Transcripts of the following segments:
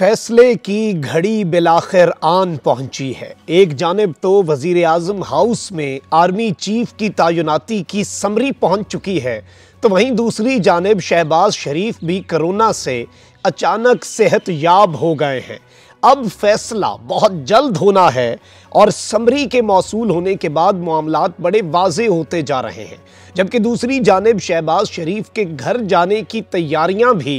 फैसले की घड़ी बिलाखिर आन पहुंची है एक जानब तो वजीर अजम हाउस में आर्मी चीफ की तयनाती की समरी पहुंच चुकी है तो वहीं दूसरी जानब शहबाज शरीफ भी करोना से अचानक सेहत याब हो गए हैं अब फैसला बहुत जल्द होना है और समरी के मौसू होने के बाद मामला बड़े वाजे होते जा रहे हैं जबकि दूसरी जानब शहबाज शरीफ के घर जाने की तैयारियां भी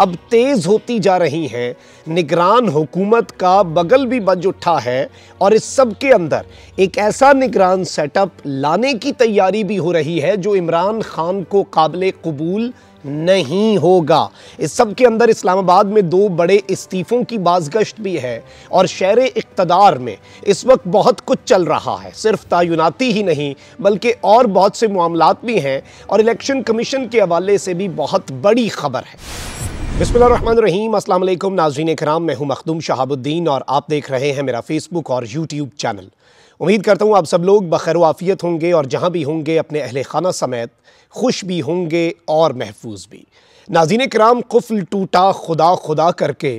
अब तेज़ होती जा रही हैं निगरान हुकूमत का बगल भी बज उठा है और इस सब के अंदर एक ऐसा निगरान सेटअप लाने की तैयारी भी हो रही है जो इमरान खान को काबिल कबूल नहीं होगा इस सब के अंदर इस्लामाबाद में दो बड़े इस्तीफ़ों की बाजगश्त भी है और शहर इकतदार में इस वक्त बहुत कुछ चल रहा है सिर्फ तयनती ही नहीं बल्कि और बहुत से मामला भी हैं और इलेक्शन कमीशन के हवाले से भी बहुत बड़ी खबर है बिस्मिल्लाम अल्लाम नाजरीन कराम मैं हूं मखदूम शहाबुद्दीन और आप देख रहे हैं मेरा फेसबुक और यूट्यूब चैनल उम्मीद करता हूं आप सब लोग बखैर होंगे और जहां भी होंगे अपने अहल खाना समेत खुश भी होंगे और महफूज भी नाजीन कराम कुफल टूटा खुदा खुदा करके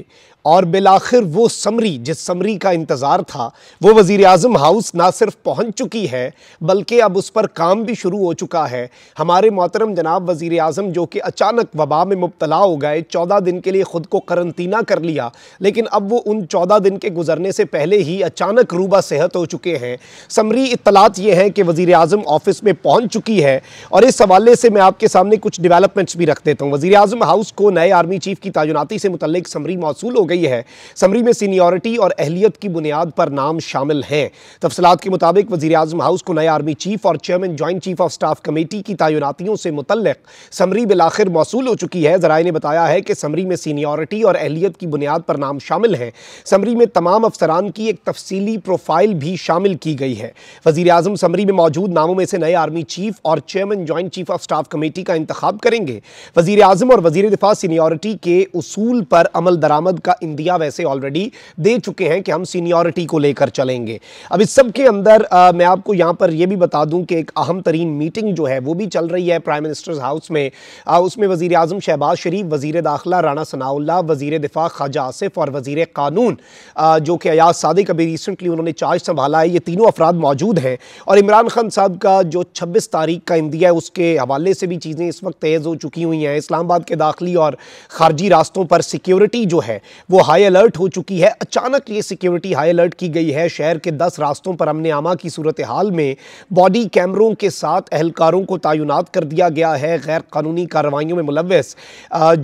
और बिल आखिर वो समरी जिस समरी का इंतज़ार था वो वज़ी अजम हाउस ना सिर्फ पहुँच चुकी है बल्कि अब उस पर काम भी शुरू हो चुका है हमारे मोहतरम जनाब वज़ी अजम जो कि अचानक वबा में मुबतला हो गए चौदह दिन के लिए ख़ुद को करंतना कर लिया लेकिन अब वो उन चौदह दिन के गुजरने से पहले ही अचानक रूबा सेहत हो चुके हैं समरी इतलात ये हैं कि वज़ी अजम ऑफिस में पहुँच चुकी है और इस हवाले से मैं आपके सामने कुछ डिवेलपमेंट्स भी रख देता हूँ वज़ी अजम हाउस को नए आर्मी चीफ की तैनाती से मुतल समरी मौसू हो गई गई है समरी में सीनियॉरिटी और अहलियत की बुनियाद पर नाम शामिल हैं तफसलात के मुताबिक वजी अजम हाउस को नए आर्मी चीफ और chairman joint chief of staff committee की तैनातियों से मुतल समरी बिल आखिर मौसू हो चुकी है जराये ने बताया है कि समरी में सीनियॉरिटी और अहलियत की बुनियाद पर नाम शामिल हैं समरी में तमाम अफसरान की एक तफसीली प्रोफाइल भी शामिल की गई है वजी अजम समरी में मौजूद नामों में से नए आर्मी चीफ और chairman joint chief of staff committee का इंतखब करेंगे वजी अजम और वजी दिफा सीनियॉरिटी के असूल पर अमल दरामद का इंडिया वैसे ऑलरेडी दे चुके हैं कि हम सीनियोरिटी को लेकर चलेंगे अब इस सब के अंदर आ, मैं आपको यहाँ पर यह भी बता दूं कि एक अहम तरीन मीटिंग जो है वो भी चल रही है प्राइम मिनिस्टर्स हाउस में आ, उसमें वजीर अजम शहबाज शरीफ वजीर दाखिला राना सनाउल्ला वजीर दिफा ख्वाजा आसिफ और वजीर कानून आ, जो कि अयाज सादिक अभी रिसेंटली उन्होंने चार्ज संभाला है ये तीनों अफराद मौजूद हैं और इमरान खान साहब का जो छब्बीस तारीख का इंदिया है उसके हवाले से भी चीज़ें इस वक्त तेज़ हो चुकी हुई हैं इस्लामाबाद के दाखिली और खारजी रास्तों पर सिक्योरिटी जो है वो हाई अलर्ट हो चुकी है अचानक ये सिक्योरिटी हाई अलर्ट की गई है शहर के दस रास्तों पर अमन आमा की सूरत हाल में बॉडी कैमरों के साथ अहलकारों को तैनात कर दिया गया है गैर कानूनी कार्रवाइयों में मुलवस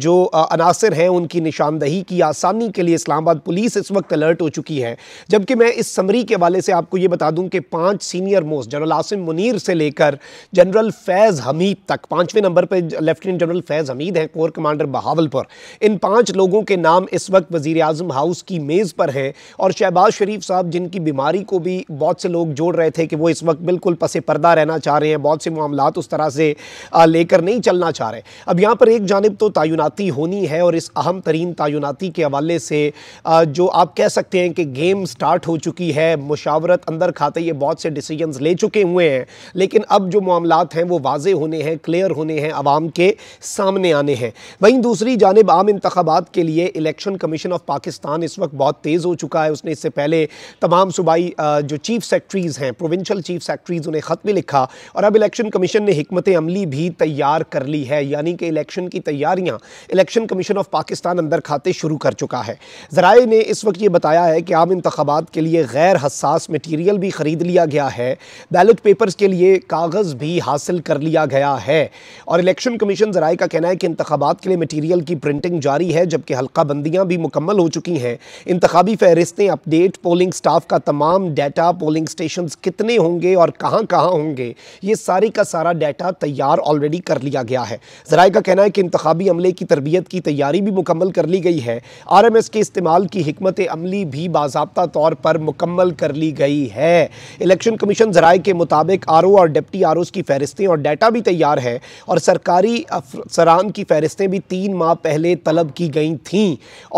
जो अनासर हैं उनकी निशानदही की आसानी के लिए इस्लामाबाद पुलिस इस वक्त अलर्ट हो चुकी है जबकि मैं इस समरी के वाले से आपको ये बता दूँ कि पाँच senior most general Asim Munir से लेकर जनरल फैज़ हमीद तक पाँचवें नंबर पर लेफ्टिनेंट जनरल फैज़ हमीद हैं कोर कमांडर बहावलपुर इन पाँच लोगों के नाम इस वक्त वजीर आजम अजम हाउस की मेज़ पर हैं और शहबाज शरीफ साहब जिनकी बीमारी को भी बहुत से लोग जोड़ रहे थे कि वो इस वक्त बिल्कुल पसे पर्दा रहना चाह रहे हैं बहुत से मामला उस तरह से लेकर नहीं चलना चाह रहे अब यहाँ पर एक जानब तो तयनती होनी है और इस अहम तरीन तयनती के हवाले से जो आप कह सकते हैं कि गेम स्टार्ट हो चुकी है मुशावरत अंदर खाते ये बहुत से डिसीजन ले चुके हुए हैं लेकिन अब जो मामला हैं वो वाजे होने हैं क्लियर होने हैं आवाम के सामने आने हैं वहीं दूसरी जानब आम इंतबात के लिए election commission administration of Pakistan इस वक्त बहुत तेज़ हो चुका है उसने इससे पहले तमाम सूबाई जो चीफ सेक्रटरीज़ हैं प्रोविंशल चीफ सेक्रटरीज़ उन्हें ख़त में लिखा और अब इलेक्शन कमीशन ने हमत अमली भी तैयार कर ली है यानी कि इलेक्शन की तैयारियाँ इलेक्शन कमीशन ऑफ पाकिस्तान अंदर खाते शुरू कर चुका है ज़राए ने इस वक्त ये बताया है कि आम इंतबात के लिए गैर हसास मटीरियल भी ख़रीद लिया गया है बैलेट पेपर्स के लिए कागज़ भी हासिल कर लिया गया है और इलेक्शन कमीशन जराए का कहना है कि इंतबात के लिए मटीरियल की प्रिंटिंग जारी है जबकि हल्का बंदियाँ भी मुकम्मल हो चुकी हैं इंतबी फहरिस्तें अपडेट पोलिंग स्टाफ का तमाम डाटा पोलिंग स्टेशन कितने होंगे और कहाँ कहाँ होंगे ये सारे का सारा डाटा तैयार ऑलरेडी कर लिया गया है जराए का कहना है कि इंतबी अमले की तरबियत की तैयारी भी मुकम्मल कर ली गई है आर एम एस के इस्तेमाल की हमत अमली भी बाबा तौर पर मुकम्मल कर ली गई है इलेक्शन कमीशन जराए के मुताबिक आर ओ और डिप्टी आर ओज़ की फहरिस्तें और डाटा भी तैयार है और सरकारी अफसरान की फहरिस्तें भी तीन माह पहले तलब की गई थी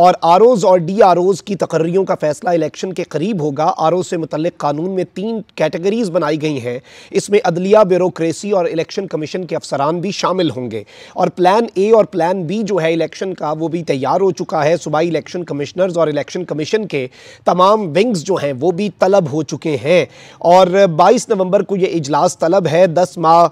और आर ओज़ और डी आर ओज़ की तकर्रियों का फ़ैसला इलेक्शन के करीब होगा आर ओज से मुतल कानून में तीन कैटेगरीज़ बनाई गई हैं इसमें अदलिया ब्यूरोसी और इलेक्शन कमीशन के अफसरान भी शामिल होंगे और प्लान ए और प्लान बी जो है इलेक्शन का वो भी तैयार हो चुका है सूबाई इलेक्शन कमिश्नर्स और इलेक्शन कमीशन के तमाम विंग्स जो हैं वो भी तलब हो चुके हैं और बाईस नवंबर को यह इजलास तलब है दस माह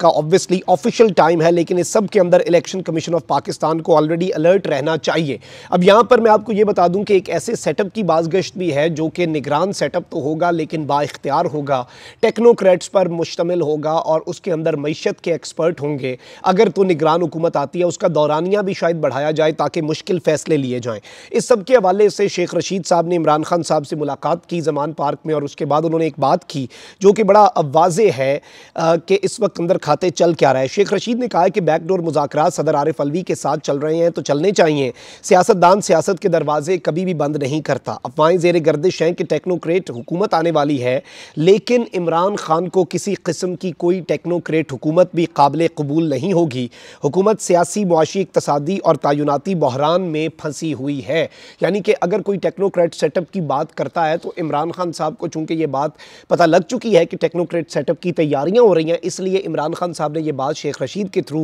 का ऑब्वियसली ऑफिशियल टाइम है लेकिन इस सब के अंदर इलेक्शन कमीशन ऑफ पाकिस्तान को ऑलरेडी अलर्ट रहना चाहिए अब यहाँ यहाँ पर मैं आपको ये बता दूं कि एक ऐसे सेटअप की बाजगश्त भी है जो कि निगरान सेटअप तो होगा लेकिन बाख्तियार होगा टेक्नोक्रेट्स पर मुश्तमिल होगा और उसके अंदर मीशत के एक्सपर्ट होंगे अगर तो निगरान हुकूमत आती है उसका दौरानिया भी शायद बढ़ाया जाए ताकि मुश्किल फैसले लिए जाएँ इस सब के हवाले से शेख रशीद साहब ने इमरान खान साहब से मुलाकात की जमान पार्क में और उसके बाद उन्होंने एक बात की जो कि बड़ा वाज है कि इस वक्त अंदर खाते चल क्या रहा है शेख रशीद ने कहा कि बैकडोर मुजाकर सदर आरिफ अलवी के साथ चल रहे हैं तो चलने चाहिए सियासतदान सियासत के दरवाजे कभी भी बंद नहीं करता अफवाहें जेर गर्दिश हैं कि टेक्नोक्रेट हुकूमत आने वाली है लेकिन इमरान खान को किसी किस्म की कोई टेक्नोक्रेट हुकूमत भी काबिल कबूल नहीं होगी हुकूमत सियासी मुआशी इकतसादी और तयनती बहरान में फंसी हुई है यानी कि अगर कोई टेक्नोक्रेट सेटअप की बात करता है तो इमरान खान साहब को चूँकि ये बात पता लग चुकी है कि टेक्नोक्रेट सेटअप की तैयारियाँ हो रही हैं इसलिए इमरान खान साहब ने यह बात शेख रशीद के थ्रू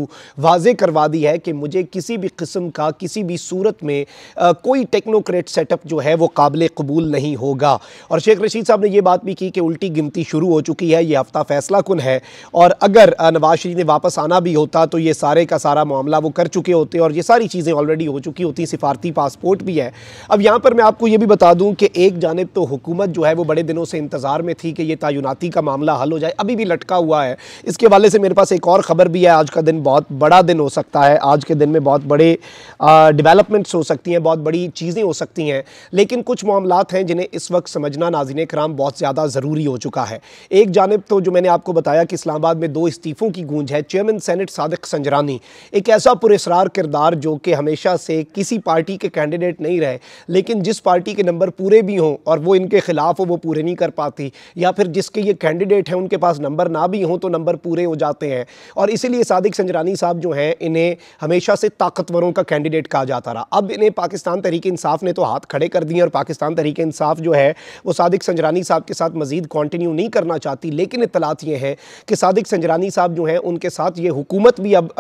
वाजे करवा दी है कि मुझे किसी भी किस्म का किसी भी सूरत में आ, कोई टेक्नोक्रेट सेटअप जो है वो काबिल कबूल नहीं होगा और शेख रशीद साहब ने यह बात भी की कि उल्टी गिनती शुरू हो चुकी है ये हफ्ता फैसला कन है और अगर नवाज शरीफ ने वापस आना भी होता तो ये सारे का सारा मामला वो कर चुके होते और ये सारी चीज़ें ऑलरेडी हो चुकी होती सिफारती पासपोर्ट भी है अब यहाँ पर मैं आपको ये भी बता दूँ कि एक जानब तो हुकूमत जो है वो बड़े दिनों से इंतज़ार में थी कि ये तयनाती का मामला हल हो जाए अभी भी लटका हुआ है इसके हवाले से मेरे पास एक और ख़बर भी है आज का दिन बहुत बड़ा दिन हो सकता है आज के दिन में बहुत बड़े डेवलपमेंट्स हो सकती हैं हैं बहुत बड़ी चीज़ें हो सकती हैं लेकिन कुछ मामला हैं जिन्हें इस वक्त समझना नाजिन कराम बहुत ज़्यादा ज़रूरी हो चुका है एक जानब तो जो मैंने आपको बताया कि इस्लामाबाद में दो इस्तीफ़ों की गूंज है चेयरमैन सैनट सदक संजरानी एक ऐसा पुरस्ार किरदार जो कि हमेशा से किसी पार्टी के कैंडिडेट नहीं रहे लेकिन जिस पार्टी के नंबर पूरे भी हों और वो इनके ख़िलाफ़ हो वो पूरे नहीं कर पाती या फिर जिसके ये कैंडिडेट हैं उनके पास नंबर ना भी हों तो नंबर पूरे हो जाते हैं और इसीलिए सादिक संजरानी साहब जो हैं इन्हें हमेशा से ताकतवरों का कैंडिडेट कहा जाता रहा अब इन्हें पाकिस्तान तहरीक इंसाफ ने तो हाथ खड़े कर दिए और पाकिस्तान तहरीक इंसाफ जो है वो सादिक संजरानी साहब के साथ मजीद कॉन्टीन्यू नहीं करना चाहती लेकिन इतलात ये है कि सादिक संजरानी साहब जो हैं उनके साथ ये हुकूमत भी अब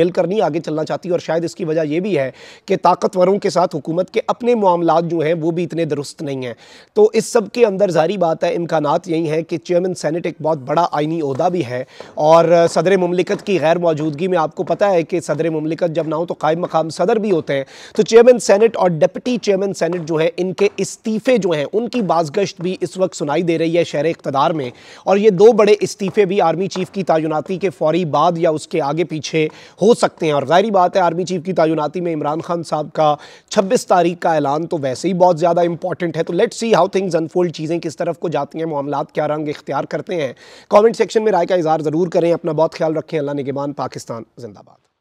मिलकर नहीं आगे चलना चाहती और शायद इसकी वजह यह भी है कि ताकतवरों के साथ हुकूमत के अपने मामला जो हैं वो भी इतने दुरुस्त नहीं हैं तो इस सब के अंदर जारी बात है इम्कान यही हैं कि चेयरमैन सैनट एक बहुत बड़ा आइनी अहदा भी है और सदर ममलिकत की गैर मौजूदगी में आपको पता है कि सदर ममलिकत जब ना हो तो कायम मकाम सदर भी होते हैं तो चेयर चेयरमैन सेनेट और डिप्टी चेयरमैन सेनेट जो है इनके इस्तीफे जो हैं उनकी बाजगश्त भी इस वक्त सुनाई दे रही है शहर इकतदार में और ये दो बड़े इस्तीफे भी आर्मी चीफ की तयनती के फौरी बाद या उसके आगे पीछे हो सकते हैं और जाहरी बात है आर्मी चीफ की तयनती में इमरान खान साहब का छब्बीस तारीख का ऐलान तो वैसे ही बहुत ज़्यादा इंपॉर्टेंट है तो let's see how things unfold चीज़ें किस तरफ को जाती हैं मामला क्या रंग इख्तियार करते हैं कॉमेंट सेक्शन में राय का इजहार ज़रूर करें अपना बहुत ख्याल रखें अल्लाह निगमान पाकिस्तान जिंदाबाद